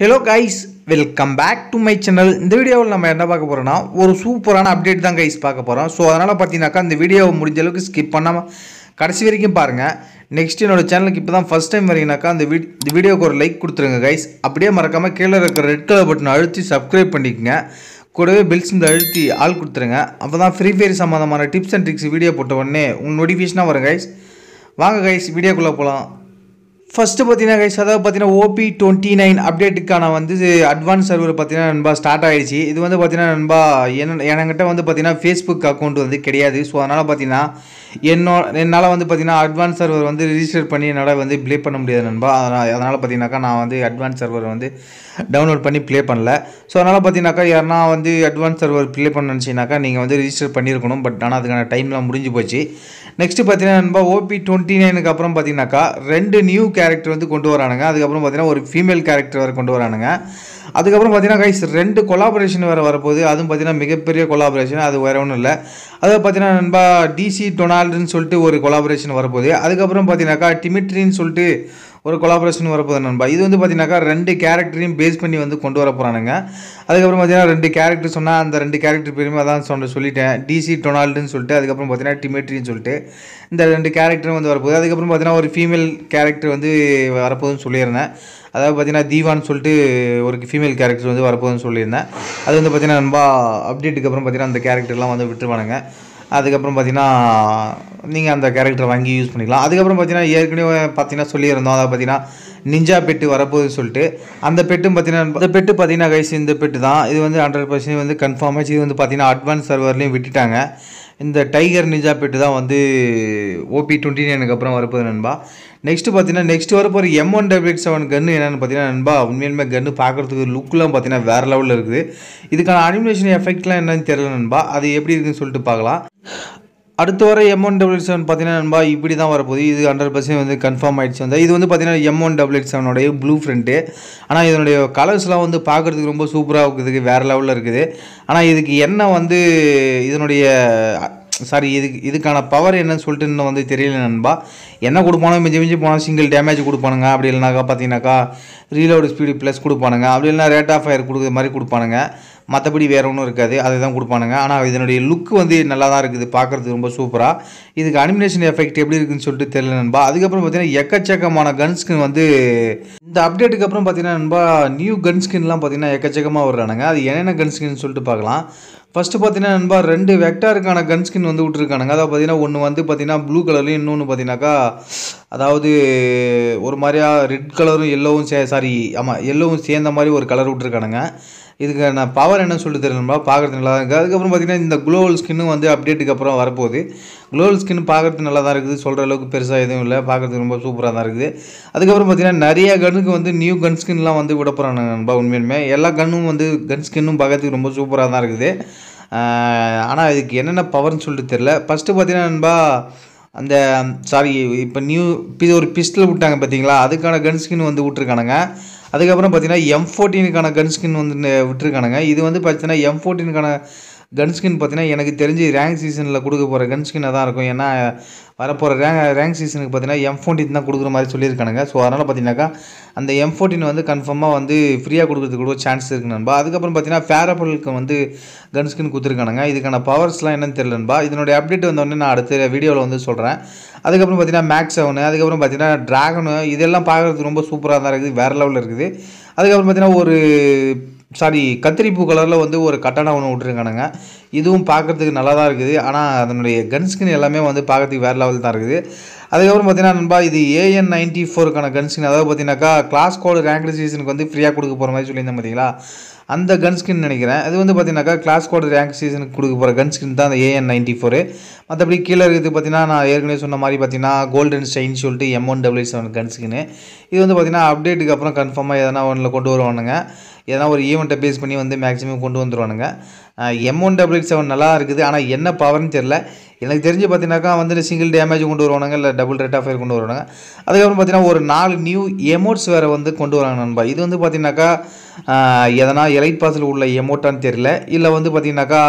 hello guys welcome back to my channel இந்த வீடியோவில் நம்ம என்ன பார்க்க போகிறோம்னா ஒரு சூப்பரான அப்டேட் தான் கைஸ் பார்க்க போகிறோம் ஸோ அதனால் பார்த்தீங்கன்னாக்கா இந்த வீடியோவை முடிஞ்ச அளவுக்கு ஸ்கிப் பண்ணாமல் கடைசி வரைக்கும் பாருங்கள் நெக்ஸ்ட் என்னோடய சேனலுக்கு இப்போ தான் ஃபஸ்ட் டைம் வரீங்கனாக்கா அந்த இந்த வீடியோக்கு ஒரு லைக் கொடுத்துருங்க கைஸ் அப்படியே மறக்காமல் கீழே இருக்கிற ரெட் கலர் பட்டன் அழுத்தி சப்ஸ்கிரைப் பண்ணிக்கோங்க கூடவே பில்ஸ் இந்த அழுத்தி ஆள் கொடுத்துருங்க அப்போ தான் ஃப்ரீ ஃபயர் சம்மந்தமான டிப்ஸ் அண்ட் ட்ரிக்ஸ் வீடியோ போட்ட உடனே உங்கள் நோட்டிஃபிகேஷனாக வரும் கைஸ் வாங்க கைஸ் வீடியோக்குள்ளே போகலாம் ஃபஸ்ட்டு பார்த்தீங்கன்னா கைஸ் அதாவது பார்த்தீங்கன்னா ஓபி டுவெண்ட்டி நைன் அப்டேட்டுக்கான வந்து அட்வான்ஸ் சர்வர் பார்த்தீங்கன்னா நண்பா ஸ்டார்ட் ஆகிடுச்சு இது வந்து பார்த்தீங்கன்னா நண்பா என்ன என்கிட்ட வந்து பார்த்தீங்கன்னா ஃபேஸ்புக் அக்கௌண்ட் வந்து கிடையாது ஸோ அதனால் பார்த்தீங்கன்னா என்னோ என்னால் வந்து பார்த்திங்கன்னா அட்வான்ஸ் சர்வர் வந்து ரிஜிஸ்டர் பண்ணி என்னால் வந்து ப்ளே பண்ண முடியாது நண்பா அதனால் அதனால் பார்த்தீங்கன்னாக்கா நான் வந்து அட்வான்ஸ் சர்வர் வந்து டவுன்லோட் பண்ணி ப்ளே பண்ணல ஸோ அதனால் பார்த்தீங்கன்னாக்கா யாருனா வந்து அட்வான்ஸ் சர்வர் ப்ளே பண்ண நினச்சிங்கனாக்கா நீங்கள் வந்து ரிஜிஸ்டர் பண்ணியிருக்கணும் பட் ஆனால் அதுக்கான டைம்லாம் முடிஞ்சு போச்சு நெக்ஸ்ட்டு பார்த்தீங்கன்னா நண்பா ஓபி டுவெண்ட்டி நைனுக்கு அப்புறம் பார்த்தீங்கன்னாக்கா ரெண்டு நியூ கேரக்டர் வந்து கொண்டு வரானுங்க அதுக்கப்புறம் பார்த்தீங்கன்னா ஒரு ஃபீமேல் கேரக்டர் வேறு கொண்டு வரானுங்க அதுக்கப்புறம் பார்த்தீங்கன்னா கைஸ் ரெண்டு கொலாபரேஷன் வேறு வரப்போகுது அதுவும் பார்த்தீங்கன்னா மிகப்பெரிய கொலாபரேஷன் அது வேறு ஒன்றும் இல்லை அது பார்த்தீங்கன்னா நண்பா டிசி டொனா ரெனால்டுன்னு சொல்லிட்டு ஒரு கொலாபரேஷன் வரப்போகுது அதுக்கப்புறம் பார்த்தீங்கனாக்கா டிமிட்ரின்னு சொல்லிட்டு ஒரு கொலாபரேஷன் வரப்போது நண்பா இது வந்து பார்த்தீங்கன்னாக்கா ரெண்டு கேரக்டரையும் பேஸ் பண்ணி வந்து கொண்டு வர போகிறானுங்க அதுக்கப்புறம் பார்த்தீங்கன்னா ரெண்டு கேரக்டர் சொன்னால் அந்த ரெண்டு கேரக்டர் பேருமே அதான் சொன்ன சொல்லிட்டேன் டிசி டொனால்டுன்னு சொல்லிட்டு அதுக்கப்புறம் பார்த்தீங்கன்னா டிமிட்ரின்னு சொல்லிட்டு இந்த ரெண்டு கேரக்டரும் வந்து வரப்போகுது அதுக்கப்புறம் பார்த்தீங்கன்னா ஒரு ஃபீமேல் கேரக்டர் வந்து வரப்போகுதுன்னு சொல்லியிருந்தேன் அதாவது பார்த்தீங்கன்னா தீவான்னு சொல்லிட்டு ஒரு ஃபீமேல் கேரக்டர் வந்து வரப்போகுதுன்னு சொல்லியிருந்தேன் அது வந்து பார்த்தீங்கன்னா நண்பா அப்டேட்டுக்கு அப்புறம் பார்த்தீங்கன்னா அந்த கேரக்டர்லாம் வந்து விட்டுருவானுங்க அதுக்கப்புறம் பார்த்திங்கன்னா நீங்கள் அந்த கேரக்டரை வாங்கி யூஸ் பண்ணிக்கலாம் அதுக்கப்புறம் பார்த்தீங்கன்னா ஏற்கனவே பார்த்தீங்கன்னா சொல்லியிருந்தோம் அதை பார்த்திங்கன்னா நிஞ்சா பெட்டு வரப்போகுதுன்னு சொல்லிட்டு அந்த பெட்டும் பார்த்தீங்கன்னா இந்த பெட்டு பார்த்தீங்கன்னா கைஸ் இந்த பெட்டு தான் இது வந்து ஹண்ட்ரட் பர்சன்ட் வந்து கன்ஃபார்ம் ஆச்சு இது வந்து பார்த்திங்கன்னா அட்வான்ஸ் சர்வர்லேயும் விட்டுட்டாங்க இந்த டைகர் நிஞ்சா பெட்டு தான் வந்து ஓபி டுவெண்ட்டி நைனுக்கு அப்புறம் வரப்போகுது நண்பா நெக்ஸ்ட் பார்த்தீங்கன்னா நெக்ஸ்ட் வர போகிற M one double eight seven கன்று என்னென்னு பார்த்தீங்கன்னா நண்பா உண்மையுமே கன்று பார்க்குறதுக்கு லுக்லாம் பார்த்தீங்கன்னா வேறு லெவலில் இருக்குது இதுக்கான அனிமேஷன் எஃபெக்ட்லாம் என்னன்னு தெரியல நண்பா அது எப்படி இருக்குதுன்னு சொல்லிட்டு பார்க்கலாம் அடுத்து வர M one double eight seven பார்த்தீங்கன்னா நண்பா இப்படி தான் வரப்போகுது இது ஹண்ட்ரட் பர்சன்ட் வந்து கன்ஃபார்ம் ஆகிடுச்சு வந்து இது வந்து பார்த்தீங்கன்னா எம் ஒன் டபுள் எயிட் செவனுடைய ப்ளூ ஃப்ரிண்ட்டு ஆனால் இதனுடைய கலர்ஸ்லாம் வந்து பார்க்குறதுக்கு ரொம்ப சூப்பராக இருக்குது வேறு லெவலில் இருக்குது ஆனால் இதுக்கு என்ன வந்து இதனுடைய சாரி இதுக்கு இதுக்கான பவர் என்னன்னு சொல்லிட்டு இன்னும் வந்து தெரியல நண்பா என்ன கொடுப்பானோ மிஞ்சி மிஞ்சி போனால் சிங்கிள் டேமேஜ் கொடுப்பானுங்க அப்படி இல்லைனாக்கா பார்த்தீங்கன்னாக்கா ரீலோடு ஸ்பீடு ப்ளஸ் கொடுப்பானுங்க அப்படி இல்லைனா ரேட் ஆஃப் ஃபயர் கொடுக்குற மாதிரி கொடுப்பானுங்க மற்றபடி வேறு ஒன்றும் இருக்காது அதை தான் கொடுப்பானுங்க ஆனால் இதனுடைய லுக் வந்து நல்லா தான் இருக்குது பார்க்குறது ரொம்ப சூப்பராக இதுக்கு அனிமினேஷன் எஃபெக்ட் எப்படி இருக்குன்னு சொல்லிட்டு தெரியல நண்பா அதுக்கப்புறம் பார்த்தீங்கன்னா எக்கச்சக்கமான கன்ஸ்கின் வந்து இந்த அப்டேட்டுக்கு அப்புறம் பார்த்தீங்கன்னா நண்பா நியூ கன்ஸ்கின்லாம் பார்த்தீங்கன்னா எக்கச்சக்கமாக வர்றானுங்க அது என்னென்ன கன்ஸ்கின்னு சொல்லிட்டு பார்க்கலாம் ஃபஸ்ட்டு பார்த்தீங்கன்னா நண்பா ரெண்டு வெக்டாருக்கான கன் ஸ்கின் வந்து விட்ருக்கானுங்க அதாவது பார்த்தீங்கன்னா ஒன்று வந்து பார்த்தீங்கன்னா ப்ளூ கலர்லையும் இன்னொன்று பார்த்தீங்கன்னாக்கா அதாவது ஒரு மாதிரியாக ரெட் கலரும் எல்லோவும் சே சாரி ஆமாம் எல்லோவும் சேர்ந்த மாதிரி ஒரு கலர் விட்ருக்கானுங்க இதுக்கு நான் பவர் என்ன சொல்லி தெரியலம்பா பார்க்குறது நல்லா இருக்குது அதுக்கப்புறம் பார்த்தீங்கன்னா இந்த குளோவல் ஸ்கின்னும் வந்து அப்டேட்டுக்கு அப்புறம் வரப்போகுது குளோபல் ஸ்கின் பார்க்குறதுக்கு நல்லா தான் இருக்குது சொல்கிற அளவுக்கு பெருசாக எதுவும் இல்லை பார்க்குறதுக்கு ரொம்ப சூப்பராக தான் இருக்குது அதுக்கப்புறம் பார்த்தீங்கன்னா நிறைய கன்னுக்கு வந்து நியூ கன் ஸ்கின்லாம் வந்து விட போகிறாங்க நண்பா உண்மையுமே எல்லா கன்னும் வந்து கன் ஸ்கின்னும் பார்க்கறதுக்கு ரொம்ப சூப்பராக தான் இருக்குது ஆனால் இதுக்கு என்னென்ன பவர்னு சொல்லிட்டு தெரில ஃபஸ்ட்டு பார்த்தீங்கன்னா நண்பா அந்த சாரி இப்போ நியூ ஒரு பிஸ்டல் விட்டாங்க பார்த்தீங்களா அதுக்கான கன் ஸ்கின் வந்து விட்டுருக்கானுங்க அதுக்கப்புறம் பார்த்தீங்கன்னா எம் ஃபோர்டீனுக்கான கன் ஸ்கின் வந்து விட்டுருக்கானுங்க இது வந்து பார்த்தீங்கன்னா எம் ஃபோர்டீனுக்கான கன்ஸ்கின் பார்த்தீங்கன்னா எனக்கு தெரிஞ்சு ரேங்க் சீசனில் கொடுக்க போகிற கன்ஸ்கின் தான் இருக்கும் ஏன்னா வரப்போகிற ரேங்க் ரேங்க் சீசனுக்கு பார்த்தீங்கன்னா எம் ஃபோர்டீன் தான் கொடுக்குற மாதிரி சொல்லியிருக்கானுங்க ஸோ அதனால் பார்த்தீங்கன்னாக்கா அந்த எம் ஃபோர்டின் வந்து கன்ஃபார்மாக வந்து ஃப்ரீயாக கொடுக்குறதுக்கு கூட சான்ஸ் இருக்குது நண்பா அதுக்கப்புறம் பார்த்தீங்கன்னா ஃபேரபிளுக்கு வந்து கன்ஸ்கின் கொடுத்துருக்கானுங்க இதுக்கான பவர்ஸ்லாம் என்னென்னு தெரியல நண்பா இதனுடைய அப்டேட் வந்தோடனே நான் அடுத்த வீடியோவில் வந்து சொல்கிறேன் அதுக்கப்புறம் பார்த்தீங்கன்னா மேக்ஸ் செவனு அதுக்கப்புறம் பார்த்தீங்கன்னா ட்ராகனு இதெல்லாம் பார்க்குறதுக்கு ரொம்ப சூப்பராக தான் இருக்குது வேறு லெவலில் இருக்குது அதுக்கப்புறம் பார்த்தீங்கன்னா ஒரு சாரி கத்திரிப்பூ கலரில் வந்து ஒரு கட்டணம் ஒன்று விட்ருக்கானுங்க இதுவும் பார்க்குறதுக்கு நல்லா தான் இருக்குது ஆனால் அதனுடைய கன் ஸ்கின் எல்லாமே வந்து பார்க்குறதுக்கு வேறு லெவல் தான் இருக்குது அதுக்கப்புறம் பார்த்தீங்கன்னா நண்பா இது ஏஎன் நைன்ட்டி ஃபோருக்கான கன் ஸ்கின் அதாவது பார்த்தீங்கன்னாக்கா கிளாஸ் கோடு ரேங்க் சீசனுக்கு வந்து ஃப்ரீயாக கொடுக்க போகிற மாதிரி சொல்லியிருந்தேன் பார்த்தீங்களா அந்த கன் ஸ்கின் நினைக்கிறேன் அது வந்து பார்த்தீங்கன்னாக்கா கிளாஸ் கோடு ரேங்க் சீசனுக்கு கொடுக்க போகிற கன் ஸ்கின் தான் அந்த ஏஎன் நைன்ட்டி ஃபோரு மற்றபடி கீழே இருக்குது பார்த்தீங்கன்னா நான் ஏற்கனவே சொன்ன மாதிரி பார்த்தீங்கன்னா கோல்டன் ஸ்டைன் சொல்லிட்டு M one W seven gun இது வந்து பார்த்தீங்கன்னா அப்டேட்டுக்கு அப்புறம் கன்ஃபார்மாக எதனா ஒன்றில் கொண்டு வருவானுங்க எதனா ஒரு ஈவெண்ட்டை பேஸ் பண்ணி வந்து மேக்ஸிமம் கொண்டு வந்துருவானுங்க எம் ஒன் டபுள் செவன் நல்லா இருக்குது ஆனால் என்ன பவர்னு தெரில எனக்கு தெரிஞ்சு பார்த்தீங்கன்னாக்கா வந்துட்டு சிங்கிள் டேமேஜ் கொண்டு வருவானுங்க இல்லை டபுள் ரேட் ஆஃப் ஃபயர் கொண்டு வருவாங்க அதுக்கப்புறம் பார்த்தீங்கன்னா ஒரு நாலு நியூ எமோட்ஸ் வேறு வந்து கொண்டு வராங்க நண்பா இது வந்து பார்த்தீங்கன்னாக்கா எதனா எலைட் பாஸில் உள்ள எமோட்டான்னு தெரில இல்லை வந்து பார்த்தீங்கன்னாக்கா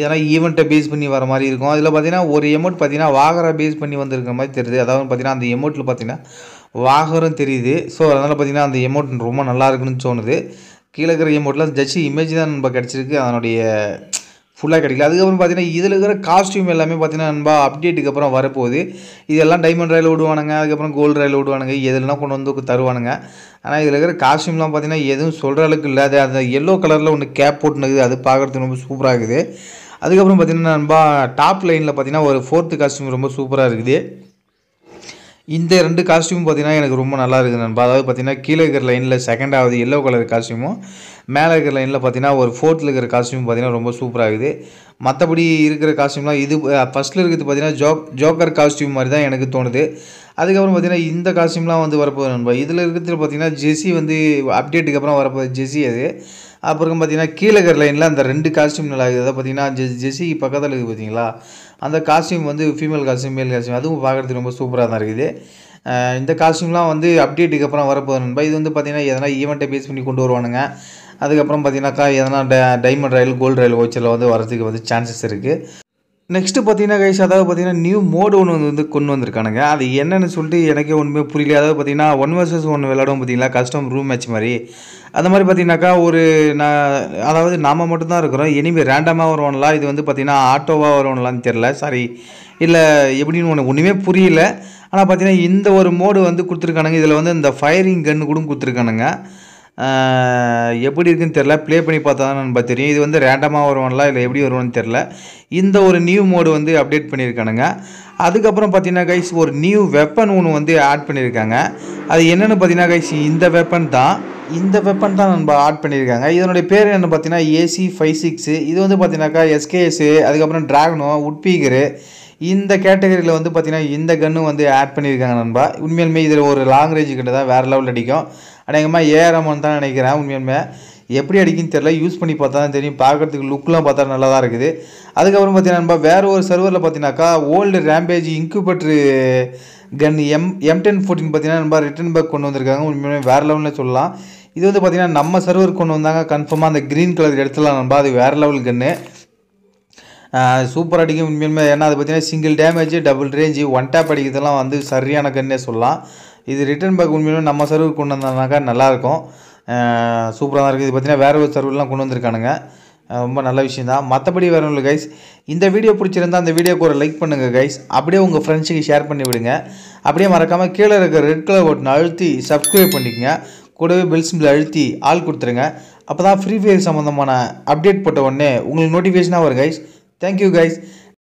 எதனா ஈவெண்ட்டை பேஸ் பண்ணி வர மாதிரி இருக்கும் அதில் பார்த்தீங்கன்னா ஒரு எமௌண்ட் பார்த்தீங்கன்னா வாகரை பேஸ் பண்ணி வந்திருக்கிற மாதிரி தெரியுது அதாவது பார்த்தீங்கன்னா அந்த எமௌண்ட்டில் பார்த்தீங்கன்னா வாகரம் தெரியுது ஸோ அதனால் பார்த்தீங்கன்னா அந்த எமௌண்ட் ரொம்ப நல்லா இருக்குன்னு தோணுது கீழே இருக்கிற எமௌண்ட்லாம் ஜஸ்ட் இமேஜ் தான் நண்பா கிடச்சிருக்கு அதனுடைய ஃபுல்லாக கிடைக்கல அதுக்கப்புறம் பார்த்தீங்கன்னா இதில் இருக்கிற காஸ்ட்யூம் எல்லாமே பார்த்தீங்கன்னா நண்பா அப்டேட்டுக்கு அப்புறம் வரப்போகுது இதெல்லாம் டைமண்ட் ரயில் விடுவானுங்க அதுக்கப்புறம் கோல்டு ரயில் விடுவானுங்க எதுலாம் கொண்டு வந்து தருவானுங்க ஆனால் இதில் இருக்கிற காஸ்ட்யூம்லாம் பார்த்தீங்கன்னா எதுவும் சொல்கிற அளவுக்கு இல்லாத அந்த எல்லோ கலரில் ஒன்று கேப் போட்டுனுக்குது அது பார்க்குறதுக்கு ரொம்ப சூப்பராக இருக்குது அதுக்கப்புறம் பார்த்தீங்கன்னா நண்பா டாப் லைனில் பார்த்தீங்கன்னா ஒரு ஃபோர்த்து காஸ்ட்யூம் ரொம்ப சூப்பராக இருக்குது இந்த ரெண்டு காஸ்டியூமும் பார்த்தீங்கன்னா எனக்கு ரொம்ப நல்லா இருக்குது நண்பா அதாவது பார்த்தீங்கன்னா கீழே இருக்கிற லைனில் செகண்டாவது எல்லோ கலர் காஸ்டியூமும் மேலே இருக்கிற லைனில் பார்த்தீங்கன்னா ஒரு ஃபோர்த்தில் இருக்கிற காஸ்டியூம் பார்த்தீங்கன்னா ரொம்ப சூப்பராக இருக்குது மற்றபடி இருக்கிற காஸ்டியூம்லாம் இது ஃபஸ்ட்டில் இருக்கிறது பார்த்தீங்கன்னா ஜோக் ஜோக்கர் காஸ்டியூம் மாதிரி தான் எனக்கு தோணுது அதுக்கப்புறம் பார்த்தீங்கன்னா இந்த காஸ்டியூம்லாம் வந்து வரப்போகுது நண்பா இதில் இருக்கிறது பார்த்தீங்கன்னா ஜெஸி வந்து அப்டேட்டுக்கு அப்புறம் வரப்போகுது ஜெஸி அது அப்புறம் பார்த்தீங்கன்னா இருக்கிற லைனில் அந்த ரெண்டு காஸ்டியூம் நல்லா இருக்குது அதை பார்த்தீங்கன்னா ஜெ ஜெஸிக்கு பக்கத்தில் இருக்குது பார்த்தீங்களா அந்த காஸ்டியூம் வந்து ஃபீமேல் காஸ்டியூம் மேல் காஸ்டியூம் அதுவும் பார்க்குறதுக்கு ரொம்ப சூப்பராக தான் இருக்குது இந்த காஸ்டியூம்லாம் வந்து அப்டேட்டுக்கு அப்புறம் வரப்போகுது நண்பா இது வந்து பார்த்திங்கன்னா எதனா ஈவெண்ட்டை பேஸ் பண்ணி கொண்டு வருவானுங்க அதுக்கப்புறம் பார்த்தீங்கன்னாக்கா எதனா டைமண்ட் ரயில் கோல்டு ரயில் ஓச்சரில் வந்து வரதுக்கு வந்து சான்சஸ் இருக்குது நெக்ஸ்ட்டு பார்த்தீங்கன்னா கைஸ் அதாவது பார்த்தீங்கன்னா நியூ மோடு ஒன்று வந்து கொண்டு வந்திருக்கானுங்க அது என்னென்னு சொல்லிட்டு எனக்கே ஒன்றுமே புரியல அதாவது பார்த்தீங்கன்னா ஒன் வர்சஸ் ஒன்று விளாடும் பார்த்தீங்களா கஸ்டம் ரூம் மேட்ச் மாதிரி அந்த மாதிரி பார்த்தீங்கன்னாக்கா ஒரு நான் அதாவது நாம் மட்டும்தான் இருக்கிறோம் எனிமே ரேண்டமாக வருவோம்லாம் இது வந்து பார்த்தீங்கன்னா ஆட்டோவாக வருவோம்லான்னு தெரில சாரி இல்லை எப்படின்னு ஒன்று ஒன்றுமே புரியல ஆனால் பார்த்தீங்கன்னா இந்த ஒரு மோடு வந்து கொடுத்துருக்கானுங்க இதில் வந்து இந்த ஃபயரிங் கன்னு கூட கொடுத்துருக்கானுங்க எப்படி இருக்குன்னு தெரில ப்ளே பண்ணி பார்த்தா தான் நம்ம தெரியும் இது வந்து ரேண்டமாக வருவான்லாம் இல்லை எப்படி வருவோம்னு தெரில இந்த ஒரு நியூ மோடு வந்து அப்டேட் பண்ணியிருக்கானுங்க அதுக்கப்புறம் பார்த்தீங்கன்னா கைஸ் ஒரு நியூ வெப்பன் ஒன்று வந்து ஆட் பண்ணியிருக்காங்க அது என்னென்னு பார்த்தீங்கன்னா கைஸ் இந்த வெப்பன் தான் இந்த வெப்பன் தான் நம்ம ஆட் பண்ணியிருக்காங்க இதனுடைய பேர் என்னென்னு பார்த்தீங்கன்னா ஏசி ஃபைவ் சிக்ஸு இது வந்து பார்த்தீங்கன்னாக்கா எஸ்கேஎஸ்ஸு அதுக்கப்புறம் ட்ராகனோ உட்பீகரு இந்த கேட்டகரியில் வந்து பார்த்திங்கன்னா இந்த கன்னு வந்து ஆட் பண்ணியிருக்காங்க நண்பா உண்மையிலுமே இதில் ஒரு லாங் ரேஞ்சு கிட்ட தான் வேறு லெவல் அடிக்கும் அநேகமாக ஏஆரமான் தான் நினைக்கிறேன் உண்மையுமே எப்படி அடிக்குன்னு தெரில யூஸ் பண்ணி பார்த்தா தான் தெரியும் பார்க்குறதுக்கு லுக்லாம் பார்த்தா நல்லா தான் இருக்குது அதுக்கப்புறம் பார்த்தீங்கன்னா வேறு ஒரு சர்வரில் பார்த்தீங்கன்னாக்கா old rampage incubator gun M M ten fourteen பார்த்தீங்கன்னா நம்ம ரிட்டன் பேக் கொண்டு வந்திருக்காங்க உண்மையுமே வேறு லெவலில் சொல்லலாம் இது வந்து பார்த்தீங்கன்னா நம்ம சர்வர் கொண்டு வந்தாங்க கன்ஃபார்மாக அந்த க்ரீன் கலர் எடுத்துலாம் நம்ம அது வேறு லெவல் கன்று சூப்பர் அடிக்கும் உண்மையுமே ஏன்னா அது பார்த்தீங்கன்னா single damage double range one tap அடிக்கிறதுலாம் வந்து சரியான கன்னே சொல்லலாம் இது ரிட்டன் பேக் உண்மையிலும் நம்ம சர்வருக்கு கொண்டு வந்தாங்கனாக்கா நல்லாயிருக்கும் சூப்பராக தான் இருக்குது இது பார்த்தீங்கன்னா வேறு ஒரு சர்வர்லாம் கொண்டு வந்திருக்கானுங்க ரொம்ப நல்ல விஷயம் தான் மற்றபடி வேறு இல்லை கைஸ் இந்த வீடியோ பிடிச்சிருந்தால் அந்த வீடியோக்கு ஒரு லைக் பண்ணுங்கள் கைஸ் அப்படியே உங்கள் ஃப்ரெண்ட்ஸுக்கு ஷேர் பண்ணி விடுங்க அப்படியே மறக்காமல் கீழே இருக்கிற ரெட் கலர் பட்டன் அழுத்தி சப்ஸ்கிரைப் பண்ணிக்கோங்க கூடவே பெல் சிம்பிள் அழுத்தி ஆள் கொடுத்துருங்க அப்போ தான் ஃப்ரீ ஃபயர் சம்மந்தமான அப்டேட் போட்ட உடனே உங்களுக்கு நோட்டிஃபிகேஷனாக வரும் கைஸ் தேங்க்யூ கைஸ்